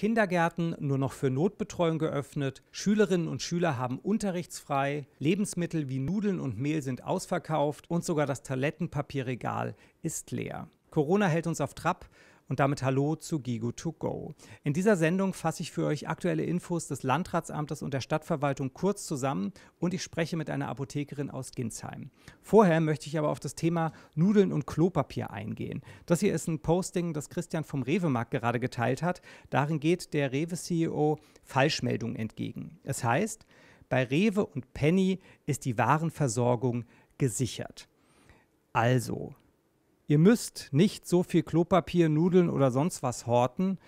Kindergärten nur noch für Notbetreuung geöffnet, Schülerinnen und Schüler haben unterrichtsfrei, Lebensmittel wie Nudeln und Mehl sind ausverkauft und sogar das Toilettenpapierregal ist leer. Corona hält uns auf Trab und damit Hallo zu Gigo2Go. In dieser Sendung fasse ich für euch aktuelle Infos des Landratsamtes und der Stadtverwaltung kurz zusammen und ich spreche mit einer Apothekerin aus Ginsheim. Vorher möchte ich aber auf das Thema Nudeln und Klopapier eingehen. Das hier ist ein Posting, das Christian vom Rewe-Markt gerade geteilt hat. Darin geht der Rewe-CEO Falschmeldungen entgegen. Es heißt, bei Rewe und Penny ist die Warenversorgung gesichert. Also, Ihr müsst nicht so viel Klopapier, Nudeln oder sonst was horten.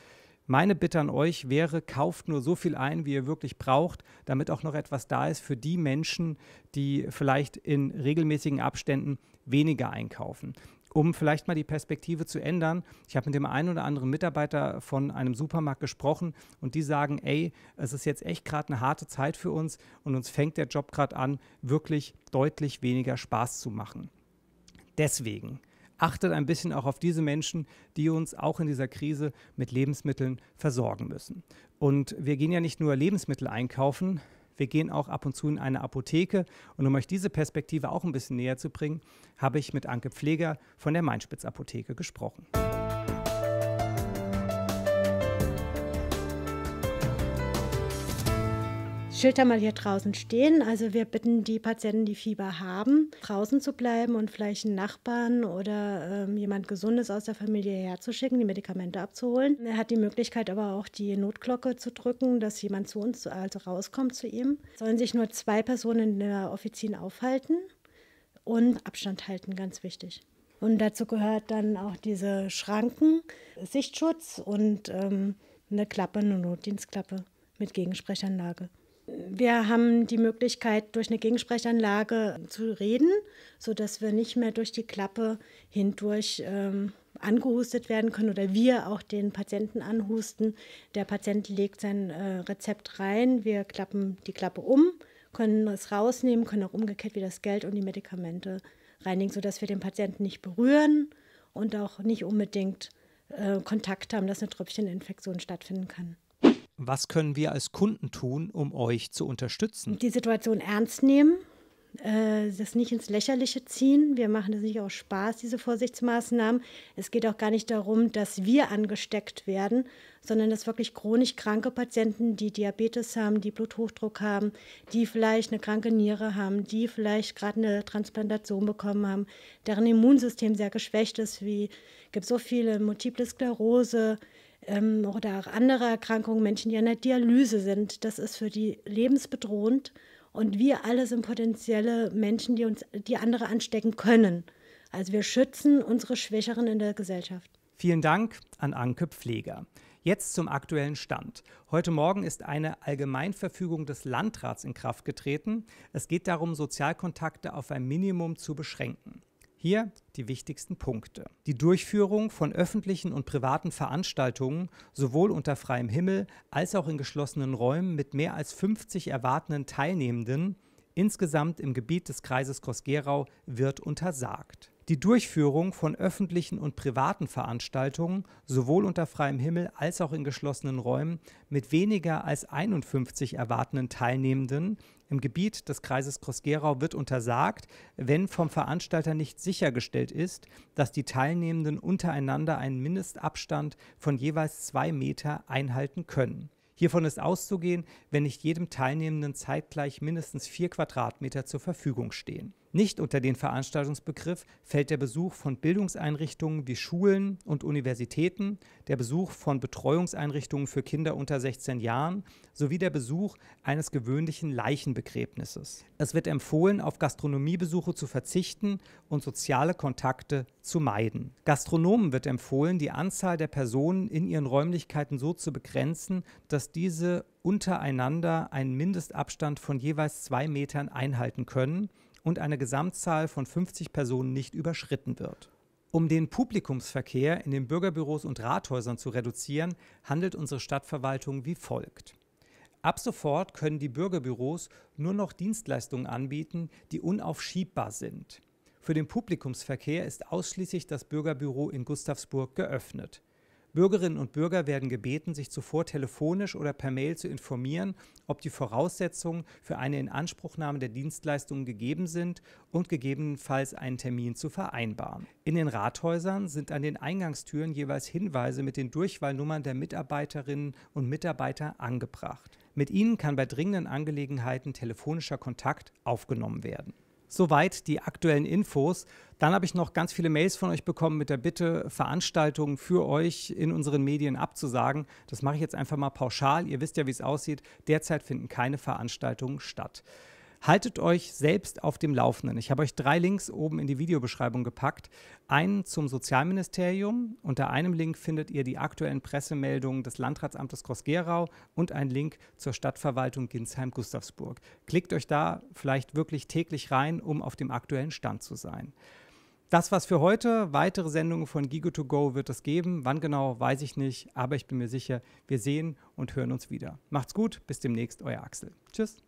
Meine Bitte an euch wäre, kauft nur so viel ein, wie ihr wirklich braucht, damit auch noch etwas da ist für die Menschen, die vielleicht in regelmäßigen Abständen weniger einkaufen um vielleicht mal die Perspektive zu ändern. Ich habe mit dem einen oder anderen Mitarbeiter von einem Supermarkt gesprochen und die sagen, ey, es ist jetzt echt gerade eine harte Zeit für uns und uns fängt der Job gerade an, wirklich deutlich weniger Spaß zu machen. Deswegen achtet ein bisschen auch auf diese Menschen, die uns auch in dieser Krise mit Lebensmitteln versorgen müssen. Und wir gehen ja nicht nur Lebensmittel einkaufen, wir gehen auch ab und zu in eine Apotheke. Und um euch diese Perspektive auch ein bisschen näher zu bringen, habe ich mit Anke Pfleger von der Mainspitz Apotheke gesprochen. Schilder mal hier draußen stehen. Also wir bitten die Patienten, die Fieber haben, draußen zu bleiben und vielleicht einen Nachbarn oder ähm, jemand Gesundes aus der Familie herzuschicken, die Medikamente abzuholen. Er hat die Möglichkeit aber auch die Notglocke zu drücken, dass jemand zu uns, also rauskommt zu ihm. Sollen sich nur zwei Personen in der Offizin aufhalten und Abstand halten, ganz wichtig. Und dazu gehört dann auch diese Schranken, Sichtschutz und ähm, eine Klappe, eine Notdienstklappe mit Gegensprechanlage. Wir haben die Möglichkeit, durch eine Gegensprechanlage zu reden, sodass wir nicht mehr durch die Klappe hindurch ähm, angehustet werden können oder wir auch den Patienten anhusten. Der Patient legt sein äh, Rezept rein, wir klappen die Klappe um, können es rausnehmen, können auch umgekehrt wieder das Geld und die Medikamente reinigen, sodass wir den Patienten nicht berühren und auch nicht unbedingt äh, Kontakt haben, dass eine Tröpfcheninfektion stattfinden kann. Was können wir als Kunden tun, um euch zu unterstützen? Die Situation ernst nehmen, äh, das nicht ins Lächerliche ziehen. Wir machen das nicht aus Spaß, diese Vorsichtsmaßnahmen. Es geht auch gar nicht darum, dass wir angesteckt werden, sondern dass wirklich chronisch kranke Patienten, die Diabetes haben, die Bluthochdruck haben, die vielleicht eine kranke Niere haben, die vielleicht gerade eine Transplantation bekommen haben, deren Immunsystem sehr geschwächt ist, wie es gibt so viele Multiple Sklerose, ähm, oder auch andere Erkrankungen, Menschen, die an der Dialyse sind. Das ist für die lebensbedrohend. Und wir alle sind potenzielle Menschen, die uns, die andere anstecken können. Also wir schützen unsere Schwächeren in der Gesellschaft. Vielen Dank an Anke Pfleger. Jetzt zum aktuellen Stand. Heute Morgen ist eine Allgemeinverfügung des Landrats in Kraft getreten. Es geht darum, Sozialkontakte auf ein Minimum zu beschränken. Hier die wichtigsten Punkte. Die Durchführung von öffentlichen und privaten Veranstaltungen sowohl unter freiem Himmel als auch in geschlossenen Räumen mit mehr als 50 erwartenden Teilnehmenden insgesamt im Gebiet des Kreises Groß-Gerau wird untersagt die Durchführung von öffentlichen und privaten Veranstaltungen sowohl unter freiem Himmel als auch in geschlossenen Räumen mit weniger als 51 erwartenden Teilnehmenden im Gebiet des Kreises Groß-Gerau wird untersagt, wenn vom Veranstalter nicht sichergestellt ist, dass die Teilnehmenden untereinander einen Mindestabstand von jeweils zwei Meter einhalten können. Hiervon ist auszugehen, wenn nicht jedem Teilnehmenden zeitgleich mindestens vier Quadratmeter zur Verfügung stehen. Nicht unter den Veranstaltungsbegriff fällt der Besuch von Bildungseinrichtungen wie Schulen und Universitäten, der Besuch von Betreuungseinrichtungen für Kinder unter 16 Jahren sowie der Besuch eines gewöhnlichen Leichenbegräbnisses. Es wird empfohlen, auf Gastronomiebesuche zu verzichten und soziale Kontakte zu meiden. Gastronomen wird empfohlen, die Anzahl der Personen in ihren Räumlichkeiten so zu begrenzen, dass diese untereinander einen Mindestabstand von jeweils zwei Metern einhalten können und eine Gesamtzahl von 50 Personen nicht überschritten wird. Um den Publikumsverkehr in den Bürgerbüros und Rathäusern zu reduzieren, handelt unsere Stadtverwaltung wie folgt. Ab sofort können die Bürgerbüros nur noch Dienstleistungen anbieten, die unaufschiebbar sind. Für den Publikumsverkehr ist ausschließlich das Bürgerbüro in Gustavsburg geöffnet. Bürgerinnen und Bürger werden gebeten, sich zuvor telefonisch oder per Mail zu informieren, ob die Voraussetzungen für eine Inanspruchnahme der Dienstleistungen gegeben sind und gegebenenfalls einen Termin zu vereinbaren. In den Rathäusern sind an den Eingangstüren jeweils Hinweise mit den Durchwahlnummern der Mitarbeiterinnen und Mitarbeiter angebracht. Mit ihnen kann bei dringenden Angelegenheiten telefonischer Kontakt aufgenommen werden. Soweit die aktuellen Infos. Dann habe ich noch ganz viele Mails von euch bekommen mit der Bitte, Veranstaltungen für euch in unseren Medien abzusagen. Das mache ich jetzt einfach mal pauschal. Ihr wisst ja, wie es aussieht. Derzeit finden keine Veranstaltungen statt. Haltet euch selbst auf dem Laufenden. Ich habe euch drei Links oben in die Videobeschreibung gepackt. Einen zum Sozialministerium. Unter einem Link findet ihr die aktuellen Pressemeldungen des Landratsamtes Groß-Gerau und einen Link zur Stadtverwaltung Ginsheim-Gustavsburg. Klickt euch da vielleicht wirklich täglich rein, um auf dem aktuellen Stand zu sein. Das war's für heute. Weitere Sendungen von Gigo2Go wird es geben. Wann genau, weiß ich nicht, aber ich bin mir sicher, wir sehen und hören uns wieder. Macht's gut, bis demnächst, euer Axel. Tschüss.